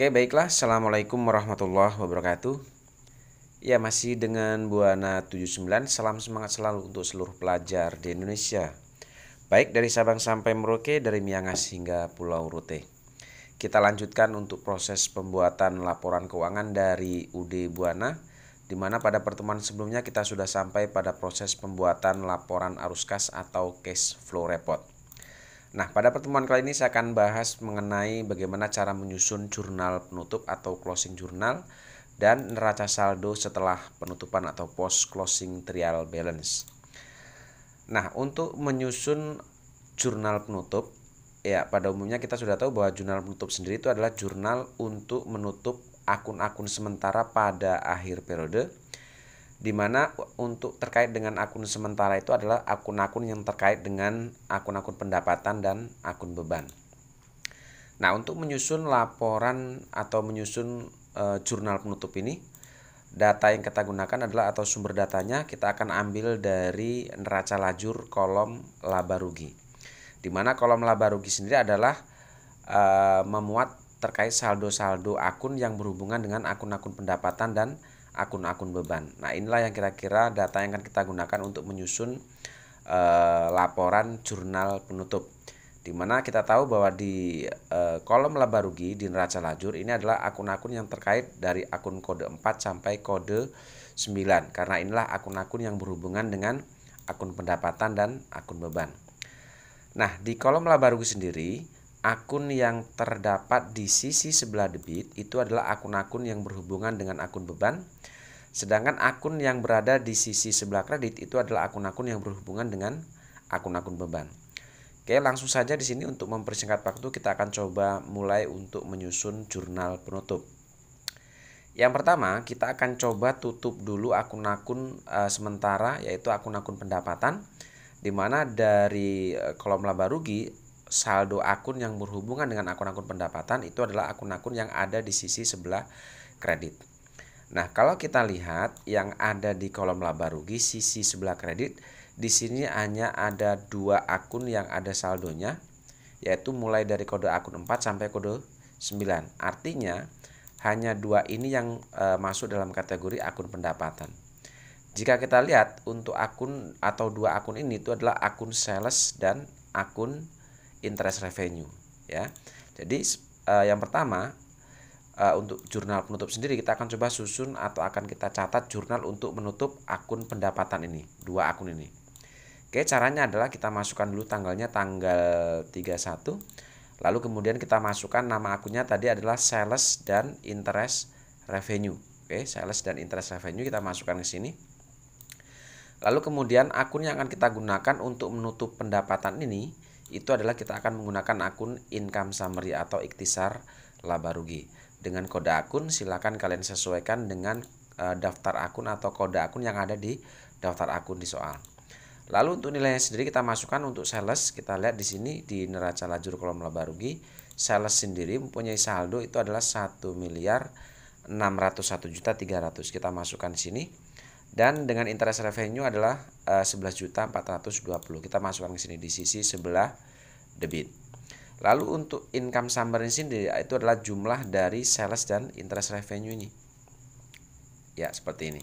Oke baiklah Assalamualaikum warahmatullahi wabarakatuh Ya masih dengan Buana 79 Salam semangat selalu untuk seluruh pelajar di Indonesia Baik dari Sabang sampai Merauke Dari Miangas hingga Pulau Rute Kita lanjutkan untuk proses pembuatan laporan keuangan dari UD Buana di mana pada pertemuan sebelumnya kita sudah sampai pada proses pembuatan laporan arus kas atau cash flow report. Nah, pada pertemuan kali ini saya akan bahas mengenai bagaimana cara menyusun jurnal penutup atau closing jurnal dan neraca saldo setelah penutupan atau post closing trial balance. Nah, untuk menyusun jurnal penutup ya pada umumnya kita sudah tahu bahwa jurnal penutup sendiri itu adalah jurnal untuk menutup akun-akun sementara pada akhir periode dimana untuk terkait dengan akun sementara itu adalah akun-akun yang terkait dengan akun-akun pendapatan dan akun beban. Nah, untuk menyusun laporan atau menyusun e, jurnal penutup ini, data yang kita gunakan adalah atau sumber datanya kita akan ambil dari neraca lajur kolom laba rugi. Di mana kolom laba rugi sendiri adalah e, memuat terkait saldo-saldo akun yang berhubungan dengan akun-akun pendapatan dan akun-akun beban. Nah, inilah yang kira-kira data yang akan kita gunakan untuk menyusun e, laporan jurnal penutup. Di mana kita tahu bahwa di e, kolom laba rugi di neraca lajur ini adalah akun-akun yang terkait dari akun kode 4 sampai kode 9 karena inilah akun-akun yang berhubungan dengan akun pendapatan dan akun beban. Nah, di kolom laba rugi sendiri akun yang terdapat di sisi sebelah debit itu adalah akun-akun yang berhubungan dengan akun beban. Sedangkan akun yang berada di sisi sebelah kredit itu adalah akun-akun yang berhubungan dengan akun-akun beban. Oke, langsung saja di sini untuk mempersingkat waktu kita akan coba mulai untuk menyusun jurnal penutup. Yang pertama, kita akan coba tutup dulu akun-akun e, sementara yaitu akun-akun pendapatan di mana dari eh, kolom laba rugi saldo akun yang berhubungan dengan akun-akun pendapatan itu adalah akun-akun yang ada di sisi sebelah kredit. Nah, kalau kita lihat yang ada di kolom laba rugi sisi sebelah kredit, di sini hanya ada dua akun yang ada saldonya, yaitu mulai dari kode akun 4 sampai kode 9. Artinya, hanya dua ini yang e, masuk dalam kategori akun pendapatan. Jika kita lihat untuk akun atau dua akun ini itu adalah akun sales dan akun interest revenue ya. Jadi uh, yang pertama uh, untuk jurnal penutup sendiri kita akan coba susun atau akan kita catat jurnal untuk menutup akun pendapatan ini, dua akun ini. Oke, caranya adalah kita masukkan dulu tanggalnya tanggal 31. Lalu kemudian kita masukkan nama akunnya tadi adalah sales dan interest revenue. Oke, sales dan interest revenue kita masukkan ke sini. Lalu kemudian akun yang akan kita gunakan untuk menutup pendapatan ini itu adalah kita akan menggunakan akun income summary atau ikhtisar laba rugi. Dengan kode akun silakan kalian sesuaikan dengan uh, daftar akun atau kode akun yang ada di daftar akun di soal. Lalu untuk nilainya sendiri kita masukkan untuk sales, kita lihat di sini di neraca lajur kolom laba rugi, sales sendiri mempunyai saldo itu adalah 1 miliar 601 juta 300. Kita masukkan sini dan dengan interest revenue adalah eh, uh, 11.420. Kita masukkan ke sini di sisi sebelah debit. Lalu untuk income summary sini itu adalah jumlah dari sales dan interest revenue ini. Ya, seperti ini.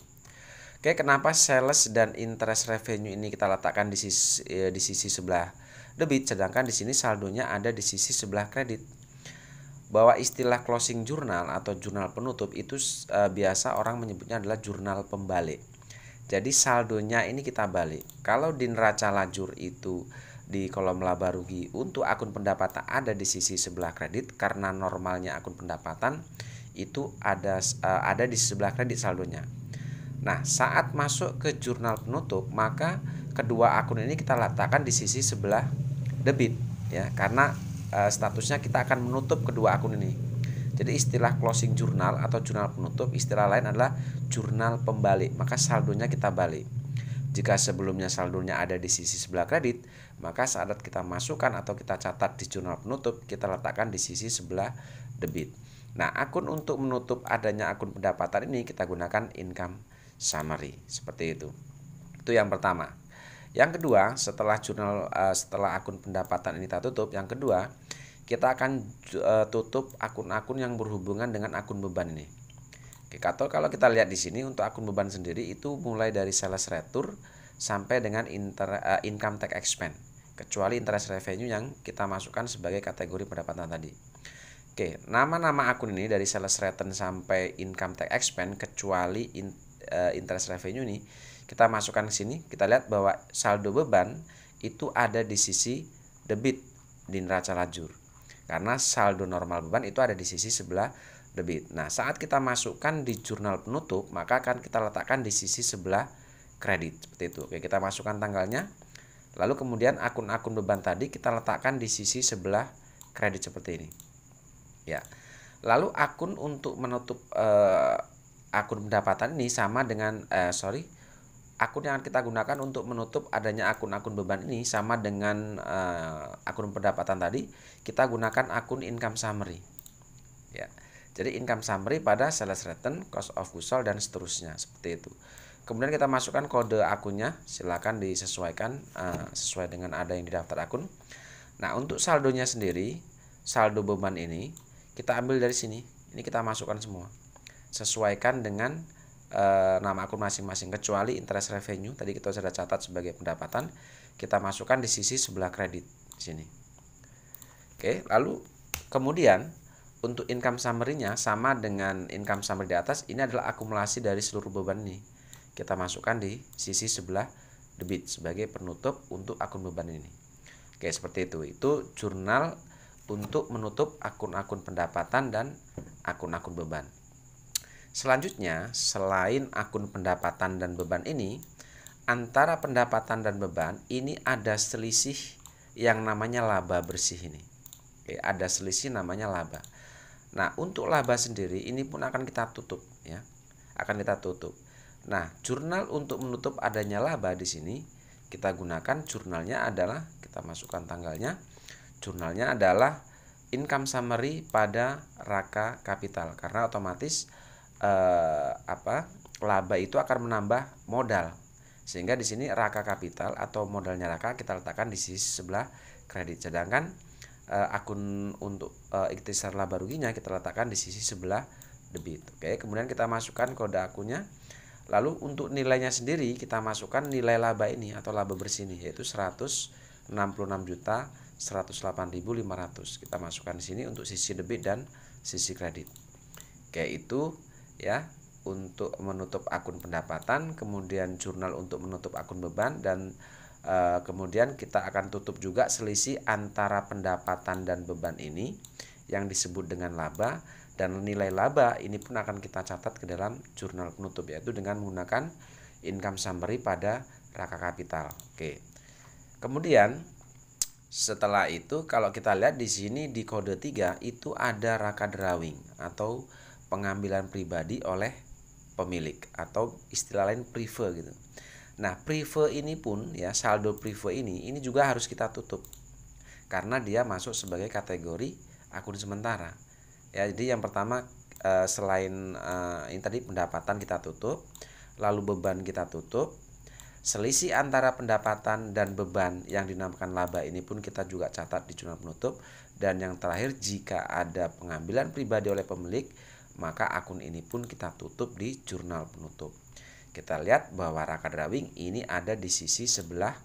Oke, kenapa sales dan interest revenue ini kita letakkan di sisi eh, di sisi sebelah debit sedangkan di sini saldonya ada di sisi sebelah kredit. Bahwa istilah closing journal atau jurnal penutup itu eh, biasa orang menyebutnya adalah jurnal pembalik jadi saldonya ini kita balik. Kalau di neraca lajur itu di kolom laba rugi untuk akun pendapatan ada di sisi sebelah kredit karena normalnya akun pendapatan itu ada eh, ada di sebelah kredit saldonya. Nah, saat masuk ke jurnal penutup, maka kedua akun ini kita letakkan di sisi sebelah debit ya, karena eh, statusnya kita akan menutup kedua akun ini. Jadi istilah closing jurnal atau jurnal penutup istilah lain adalah jurnal pembalik. Maka saldonya kita balik. Jika sebelumnya saldonya ada di sisi sebelah kredit, maka saat kita masukkan atau kita catat di jurnal penutup, kita letakkan di sisi sebelah debit. Nah, akun untuk menutup adanya akun pendapatan ini kita gunakan income summary seperti itu. Itu yang pertama. Yang kedua, setelah jurnal eh, setelah akun pendapatan ini kita tutup, yang kedua kita akan uh, tutup akun-akun yang berhubungan dengan akun beban ini. Oke, atau kalau kita lihat di sini untuk akun beban sendiri itu mulai dari sales retur sampai dengan inter, uh, income tax expense kecuali interest revenue yang kita masukkan sebagai kategori pendapatan tadi. Oke, nama-nama akun ini dari sales return sampai income tax expense kecuali in, uh, interest revenue ini kita masukkan ke sini. Kita lihat bahwa saldo beban itu ada di sisi debit di neraca lajur karena saldo normal beban itu ada di sisi sebelah debit. Nah, saat kita masukkan di jurnal penutup, maka akan kita letakkan di sisi sebelah kredit seperti itu. Oke, kita masukkan tanggalnya. Lalu kemudian akun-akun beban tadi kita letakkan di sisi sebelah kredit seperti ini. Ya. Lalu akun untuk menutup eh, akun pendapatan ini sama dengan eh, sorry akun yang kita gunakan untuk menutup adanya akun-akun beban ini sama dengan uh, akun pendapatan tadi kita gunakan akun income summary ya jadi income summary pada sales return cost of goods sold dan seterusnya seperti itu kemudian kita masukkan kode akunnya Silakan disesuaikan uh, sesuai dengan ada yang di daftar akun nah untuk saldonya sendiri saldo beban ini kita ambil dari sini ini kita masukkan semua sesuaikan dengan e, nama akun masing-masing kecuali interest revenue tadi kita sudah catat sebagai pendapatan kita masukkan di sisi sebelah kredit sini oke lalu kemudian untuk income summary-nya sama dengan income summary di atas ini adalah akumulasi dari seluruh beban ini kita masukkan di sisi sebelah debit sebagai penutup untuk akun beban ini oke seperti itu itu jurnal untuk menutup akun-akun pendapatan dan akun-akun beban Selanjutnya, selain akun pendapatan dan beban ini, antara pendapatan dan beban ini ada selisih yang namanya laba bersih ini. Oke, ada selisih namanya laba. Nah, untuk laba sendiri ini pun akan kita tutup ya. Akan kita tutup. Nah, jurnal untuk menutup adanya laba di sini kita gunakan jurnalnya adalah kita masukkan tanggalnya. Jurnalnya adalah income summary pada Raka kapital karena otomatis eh, apa laba itu akan menambah modal sehingga di sini raka kapital atau modalnya raka kita letakkan di sisi sebelah kredit sedangkan eh, akun untuk eh, ikhtisar laba ruginya kita letakkan di sisi sebelah debit oke kemudian kita masukkan kode akunnya lalu untuk nilainya sendiri kita masukkan nilai laba ini atau laba bersih ini yaitu 166 juta 108.500 kita masukkan di sini untuk sisi debit dan sisi kredit oke itu ya untuk menutup akun pendapatan, kemudian jurnal untuk menutup akun beban dan e, kemudian kita akan tutup juga selisih antara pendapatan dan beban ini yang disebut dengan laba dan nilai laba ini pun akan kita catat ke dalam jurnal penutup yaitu dengan menggunakan income summary pada raka kapital. Oke. Kemudian setelah itu kalau kita lihat di sini di kode 3 itu ada raka drawing atau pengambilan pribadi oleh pemilik atau istilah lain prefer gitu. Nah, prefer ini pun ya saldo prefer ini ini juga harus kita tutup karena dia masuk sebagai kategori akun sementara. Ya, jadi yang pertama eh, selain eh, ini tadi pendapatan kita tutup, lalu beban kita tutup, Selisih antara pendapatan dan beban yang dinamakan laba ini pun kita juga catat di jurnal penutup. Dan yang terakhir, jika ada pengambilan pribadi oleh pemilik, maka akun ini pun kita tutup di jurnal penutup. Kita lihat bahwa Raka Drawing ini ada di sisi sebelah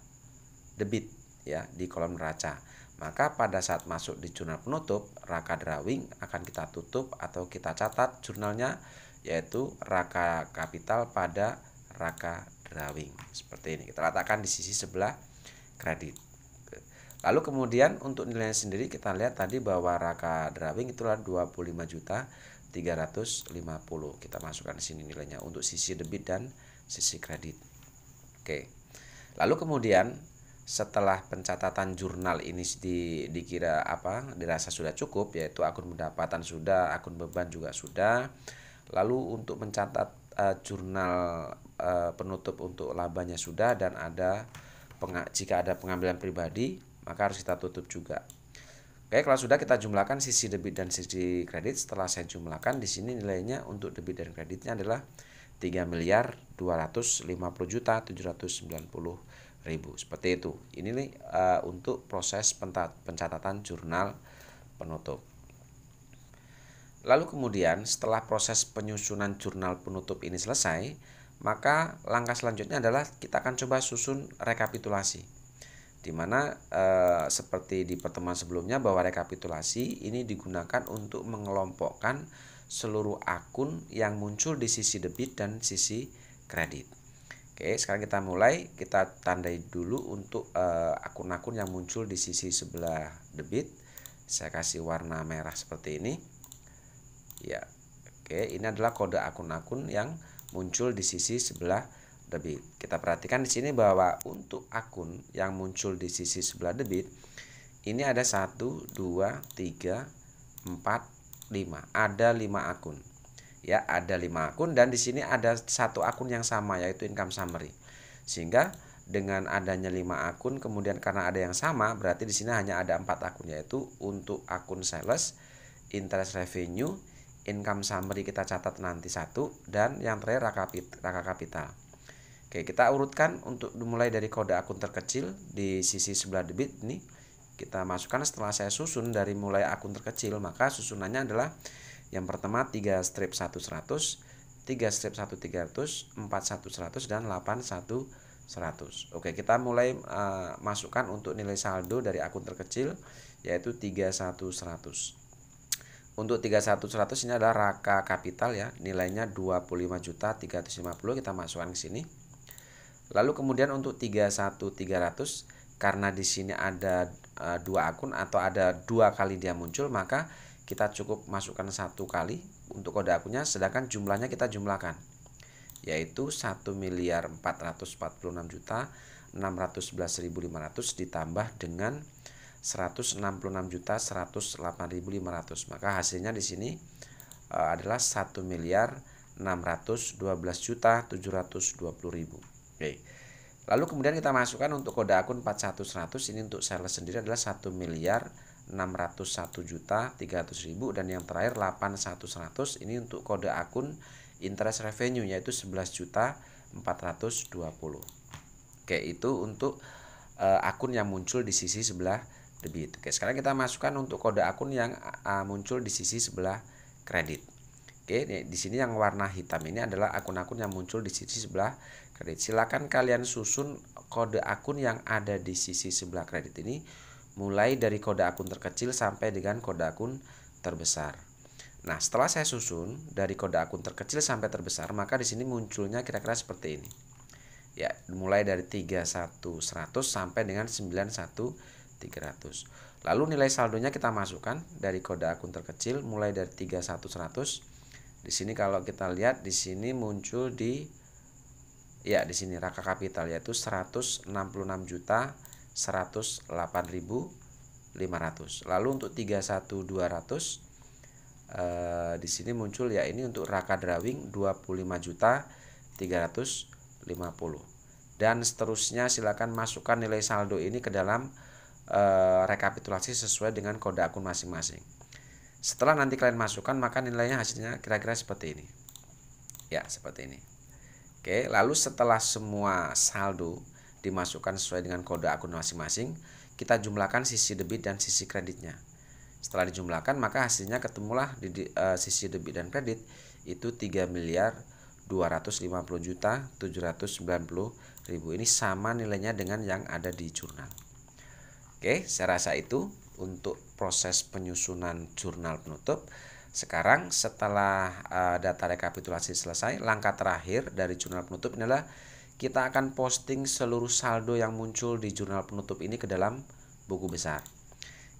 debit ya di kolom neraca. Maka pada saat masuk di jurnal penutup, Raka Drawing akan kita tutup atau kita catat jurnalnya yaitu Raka Kapital pada Raka Drawing. Seperti ini kita letakkan di sisi sebelah kredit. Lalu kemudian untuk nilainya sendiri kita lihat tadi bahwa Raka Drawing itulah 25 juta 350 kita masukkan di sini nilainya untuk sisi debit dan sisi kredit oke lalu kemudian setelah pencatatan jurnal ini di, dikira apa dirasa sudah cukup yaitu akun pendapatan sudah akun beban juga sudah lalu untuk mencatat uh, jurnal uh, penutup untuk labanya sudah dan ada jika ada pengambilan pribadi maka harus kita tutup juga Oke, kalau sudah kita jumlahkan sisi debit dan sisi kredit. Setelah saya jumlahkan di sini nilainya untuk debit dan kreditnya adalah 3 miliar 250 juta 790 ribu. Seperti itu. Ini nih uh, untuk proses pencatatan jurnal penutup. Lalu kemudian setelah proses penyusunan jurnal penutup ini selesai, maka langkah selanjutnya adalah kita akan coba susun rekapitulasi dimana e, eh, seperti di pertemuan sebelumnya bahwa rekapitulasi ini digunakan untuk mengelompokkan seluruh akun yang muncul di sisi debit dan sisi kredit. Oke, sekarang kita mulai. Kita tandai dulu untuk eh, akun-akun e, akun -akun yang muncul di sisi sebelah debit. Saya kasih warna merah seperti ini. Ya, oke. Ini adalah kode akun-akun yang muncul di sisi sebelah debit. Kita perhatikan di sini bahwa untuk akun yang muncul di sisi sebelah debit ini ada 1 2 3 4 5. Ada 5 akun. Ya, ada 5 akun dan di sini ada satu akun yang sama yaitu income summary. Sehingga dengan adanya 5 akun kemudian karena ada yang sama berarti di sini hanya ada empat akun yaitu untuk akun sales, interest revenue, income summary kita catat nanti satu dan yang terakhir raka, raka kapital. Oke, kita urutkan untuk dimulai dari kode akun terkecil di sisi sebelah debit ini. Kita masukkan setelah saya susun dari mulai akun terkecil, maka susunannya adalah yang pertama 3 strip 1 100, 3 strip 1 300, 4 1 100 dan 8 1 100. Oke, kita mulai uh, masukkan untuk nilai saldo dari akun terkecil yaitu 1 100. Untuk 31100 ini adalah raka kapital ya, nilainya 25.350 kita masukkan ke sini. Lalu kemudian untuk 31300 karena di sini ada e, dua akun atau ada dua kali dia muncul maka kita cukup masukkan satu kali untuk kode akunnya sedangkan jumlahnya kita jumlahkan yaitu 1 miliar 446 juta 611.500 ditambah dengan 166 juta 108.500 maka hasilnya di sini e, adalah 1 miliar 612 juta 720.000 Oke. Lalu kemudian kita masukkan untuk kode akun 41100 ini untuk sales sendiri adalah 1 miliar 601 juta 300 ribu dan yang terakhir 81100 ini untuk kode akun interest revenue yaitu 11 juta 420 Oke itu untuk uh, akun yang muncul di sisi sebelah debit Oke sekarang kita masukkan untuk kode akun yang uh, muncul di sisi sebelah kredit Oke di sini yang warna hitam ini adalah akun-akun yang muncul di sisi sebelah kredit. Silakan kalian susun kode akun yang ada di sisi sebelah kredit ini mulai dari kode akun terkecil sampai dengan kode akun terbesar. Nah, setelah saya susun dari kode akun terkecil sampai terbesar, maka di sini munculnya kira-kira seperti ini. Ya, mulai dari 31100 sampai dengan 91300. Lalu nilai saldonya kita masukkan dari kode akun terkecil mulai dari 31100. Di sini kalau kita lihat di sini muncul di ya di sini Raka Kapital yaitu 166 juta 108.500. Lalu untuk 31200 eh, di sini muncul ya ini untuk Raka Drawing 25 juta 350 dan seterusnya silakan masukkan nilai saldo ini ke dalam eh, rekapitulasi sesuai dengan kode akun masing-masing setelah nanti kalian masukkan maka nilainya hasilnya kira-kira seperti ini ya seperti ini Oke, lalu setelah semua saldo dimasukkan sesuai dengan kode akun masing-masing, kita jumlahkan sisi debit dan sisi kreditnya. Setelah dijumlahkan, maka hasilnya ketemulah di, uh, sisi debit dan kredit itu 3 miliar 250 juta 790 ribu. Ini sama nilainya dengan yang ada di jurnal. Oke, saya rasa itu untuk proses penyusunan jurnal penutup. Sekarang setelah uh, data rekapitulasi selesai, langkah terakhir dari jurnal penutup adalah kita akan posting seluruh saldo yang muncul di jurnal penutup ini ke dalam buku besar.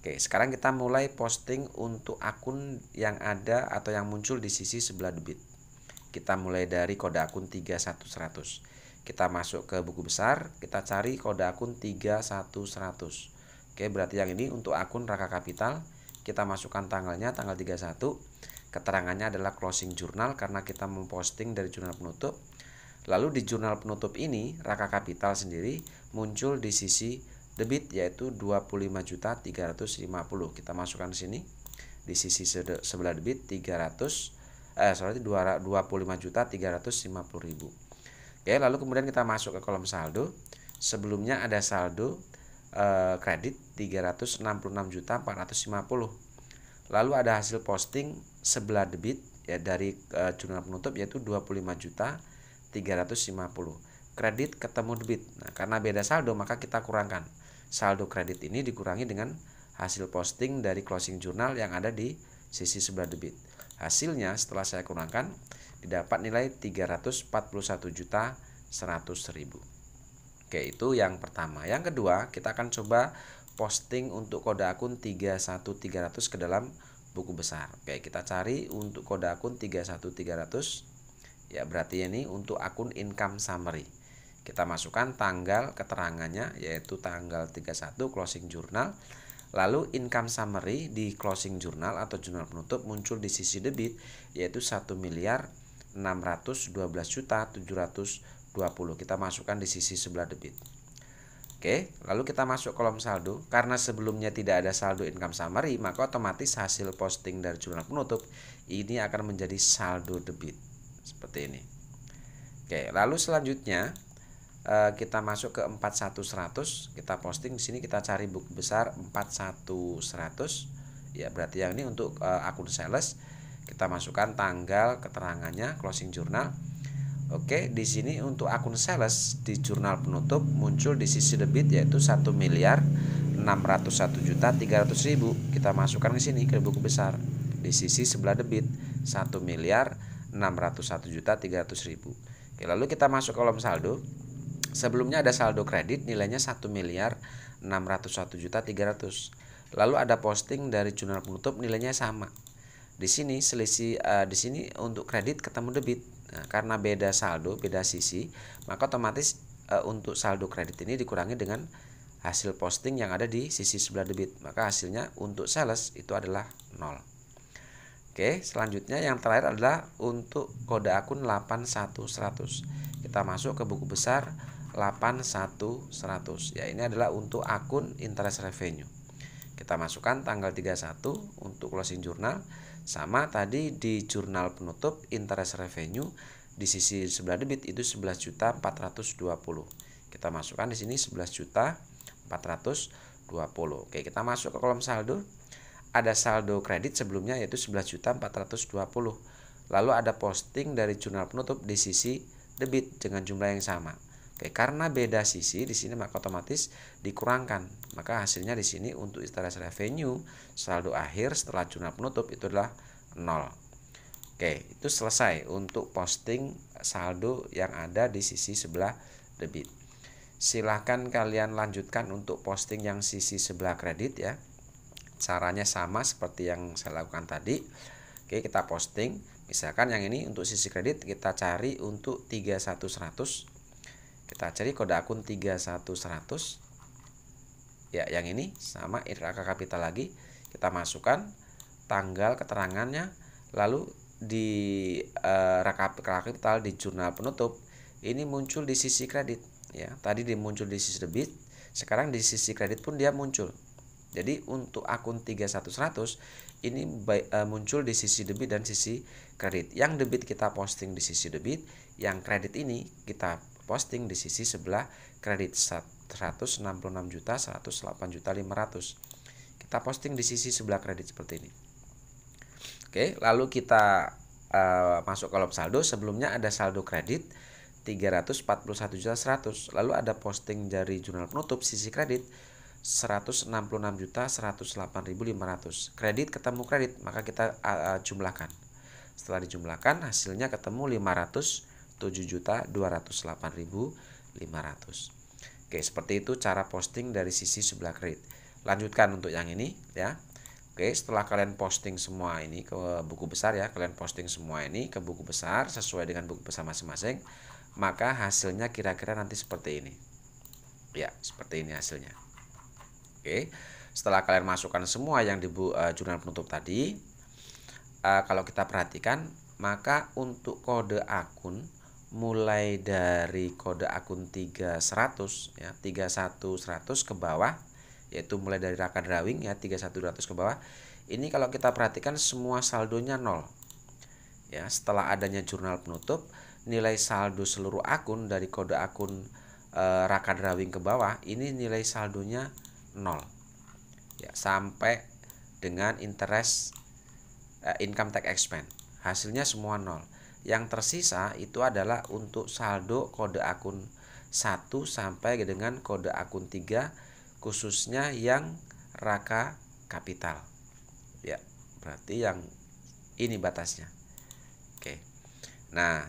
Oke, sekarang kita mulai posting untuk akun yang ada atau yang muncul di sisi sebelah debit. Kita mulai dari kode akun 31100. Kita masuk ke buku besar, kita cari kode akun 31100. Oke, berarti yang ini untuk akun Raka Kapital kita masukkan tanggalnya tanggal 31 keterangannya adalah closing jurnal karena kita memposting dari jurnal penutup lalu di jurnal penutup ini Raka Kapital sendiri muncul di sisi debit yaitu 25.350 kita masukkan di sini di sisi sebelah debit 300 eh sorry 25.350.000 Oke lalu kemudian kita masuk ke kolom saldo sebelumnya ada saldo eh, kredit 366 juta 450 lalu ada hasil posting sebelah debit ya dari eh, jurnal penutup yaitu 25 juta 350 kredit ketemu debit nah, karena beda saldo maka kita kurangkan saldo kredit ini dikurangi dengan hasil posting dari closing jurnal yang ada di sisi sebelah debit hasilnya setelah saya kurangkan didapat nilai 341 juta 100 ribu Oke, itu yang pertama. Yang kedua, kita akan coba posting untuk kode akun 31300 ke dalam buku besar. Oke, kita cari untuk kode akun 31300. Ya, berarti ini untuk akun income summary. Kita masukkan tanggal keterangannya yaitu tanggal 31 closing journal. Lalu income summary di closing journal atau jurnal penutup muncul di sisi debit yaitu 1 miliar 612 juta 700 20 kita masukkan di sisi sebelah debit Oke, lalu kita masuk kolom saldo. Karena sebelumnya tidak ada saldo income summary, maka otomatis hasil posting dari jurnal penutup ini akan menjadi saldo debit. Seperti ini. Oke, lalu selanjutnya eh, kita masuk ke 41100, kita posting di sini kita cari buku besar 41100. Ya, berarti yang ini untuk eh, akun sales. Kita masukkan tanggal, keterangannya, closing jurnal Oke, di sini untuk akun sales di jurnal penutup muncul di sisi debit yaitu 1 miliar 601 juta 300 ribu. Kita masukkan ke sini ke buku besar. Di sisi sebelah debit 1 miliar 601 juta 300 ribu. Oke, lalu kita masuk kolom saldo. Sebelumnya ada saldo kredit nilainya 1 miliar 601 juta 300. Lalu ada posting dari jurnal penutup nilainya sama. Di sini selisih uh, di sini untuk kredit ketemu debit Nah, karena beda saldo, beda sisi, maka otomatis e, untuk saldo kredit ini dikurangi dengan hasil posting yang ada di sisi sebelah debit. Maka hasilnya untuk sales itu adalah 0. Oke, selanjutnya yang terakhir adalah untuk kode akun 81100. Kita masuk ke buku besar 81100. Ya, ini adalah untuk akun interest revenue. Kita masukkan tanggal 31 untuk closing jurnal sama tadi di jurnal penutup interest revenue di sisi sebelah debit itu 11 juta 420. Kita masukkan di sini 11 juta 420. Oke, kita masuk ke kolom saldo. Ada saldo kredit sebelumnya yaitu 11 juta 420. Lalu ada posting dari jurnal penutup di sisi debit dengan jumlah yang sama. Oke, karena beda sisi di sini maka otomatis dikurangkan. Maka hasilnya di sini untuk istilah revenue saldo akhir setelah jurnal penutup itu adalah 0. Oke, itu selesai untuk posting saldo yang ada di sisi sebelah debit. Silahkan kalian lanjutkan untuk posting yang sisi sebelah kredit ya. Caranya sama seperti yang saya lakukan tadi. Oke, kita posting. Misalkan yang ini untuk sisi kredit kita cari untuk 31100 kita cari kode akun 31100 ya yang ini sama IRK kapital lagi kita masukkan tanggal keterangannya lalu di eh, rakap kapital di jurnal penutup ini muncul di sisi kredit ya tadi dimuncul di sisi debit sekarang di sisi kredit pun dia muncul jadi untuk akun 31100 ini by, eh, muncul di sisi debit dan sisi kredit yang debit kita posting di sisi debit yang kredit ini kita posting di sisi sebelah kredit 166 juta 108 juta 500 kita posting di sisi sebelah kredit seperti ini Oke lalu kita uh, masuk kolom saldo sebelumnya ada saldo kredit 341 juta 100 lalu ada posting dari jurnal penutup sisi kredit 166 juta 108.500 kredit ketemu kredit maka kita uh, jumlahkan setelah dijumlahkan hasilnya ketemu 500 7.208.500. Oke, seperti itu cara posting dari sisi sebelah kredit. Lanjutkan untuk yang ini ya. Oke, setelah kalian posting semua ini ke buku besar ya, kalian posting semua ini ke buku besar sesuai dengan buku besar masing-masing, maka hasilnya kira-kira nanti seperti ini. Ya, seperti ini hasilnya. Oke. Setelah kalian masukkan semua yang di uh, jurnal penutup tadi, uh, kalau kita perhatikan, maka untuk kode akun mulai dari kode akun 3100 ya 31100 ke bawah yaitu mulai dari Raka Drawing ya 3100 ke bawah ini kalau kita perhatikan semua saldonya nol ya setelah adanya jurnal penutup nilai saldo seluruh akun dari kode akun e, eh, Raka Drawing ke bawah ini nilai saldonya nol ya sampai dengan interest e, income tax expense hasilnya semua nol yang tersisa itu adalah untuk saldo kode akun 1 sampai dengan kode akun 3 khususnya yang Raka Kapital. Ya, berarti yang ini batasnya. Oke. Nah,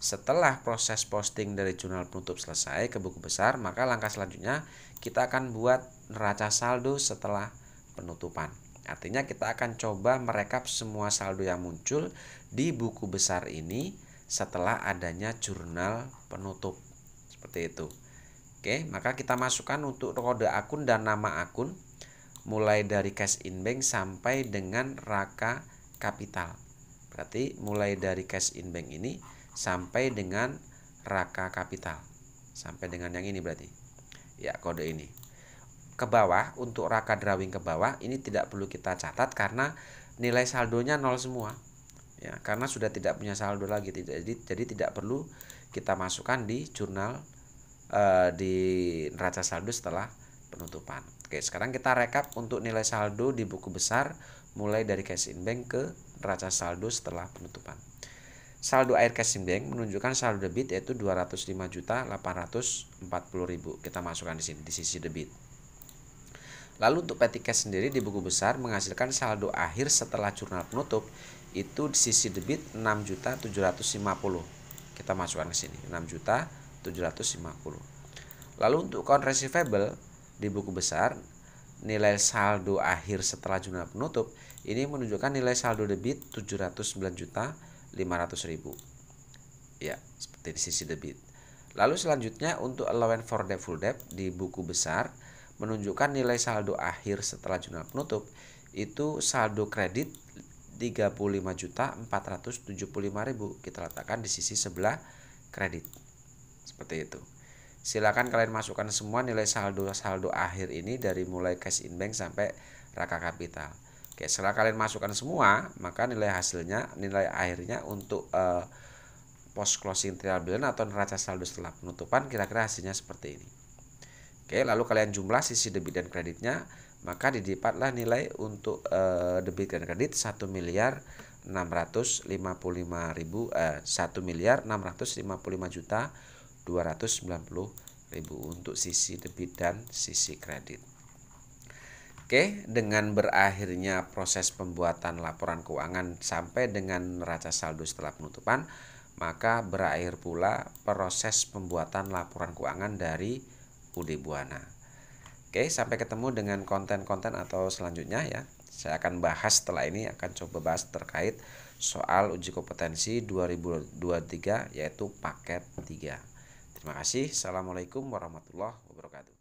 setelah proses posting dari jurnal penutup selesai ke buku besar, maka langkah selanjutnya kita akan buat neraca saldo setelah penutupan. Artinya kita akan coba merekap semua saldo yang muncul di buku besar ini setelah adanya jurnal penutup. Seperti itu. Oke, maka kita masukkan untuk kode akun dan nama akun mulai dari cash in bank sampai dengan raka kapital. Berarti mulai dari cash in bank ini sampai dengan raka kapital. Sampai dengan yang ini berarti. Ya, kode ini ke bawah untuk raka drawing ke bawah ini tidak perlu kita catat karena nilai saldonya nol semua ya karena sudah tidak punya saldo lagi tidak jadi jadi tidak perlu kita masukkan di jurnal uh, di neraca saldo setelah penutupan oke sekarang kita rekap untuk nilai saldo di buku besar mulai dari cash in bank ke neraca saldo setelah penutupan saldo air cash in bank menunjukkan saldo debit yaitu 205.840.000. Kita masukkan di sini di sisi debit. Lalu untuk petty cash sendiri di buku besar menghasilkan saldo akhir setelah jurnal penutup itu di sisi debit 6.750. Kita masukkan ke sini 6.750. Lalu untuk account receivable di buku besar nilai saldo akhir setelah jurnal penutup ini menunjukkan nilai saldo debit 709.500.000. ya seperti di sisi debit lalu selanjutnya untuk allowance for debt full debt di buku besar menunjukkan nilai saldo akhir setelah jurnal penutup itu saldo kredit 35.475.000 kita letakkan di sisi sebelah kredit seperti itu silakan kalian masukkan semua nilai saldo saldo akhir ini dari mulai cash in bank sampai raka kapital Oke, setelah kalian masukkan semua, maka nilai hasilnya, nilai akhirnya untuk uh, post closing trial balance atau neraca saldo setelah penutupan kira-kira hasilnya seperti ini. Oke, lalu kalian jumlah sisi debit dan kreditnya, maka didapatlah nilai untuk e, debit dan kredit 1 miliar 655 ribu eh, 1 miliar 655 juta 290 ribu untuk sisi debit dan sisi kredit. Oke, dengan berakhirnya proses pembuatan laporan keuangan sampai dengan neraca saldo setelah penutupan, maka berakhir pula proses pembuatan laporan keuangan dari Ude Buana. Oke, sampai ketemu dengan konten-konten atau selanjutnya ya. Saya akan bahas setelah ini akan coba bahas terkait soal uji kompetensi 2023 yaitu paket 3. Terima kasih. Assalamualaikum warahmatullahi wabarakatuh.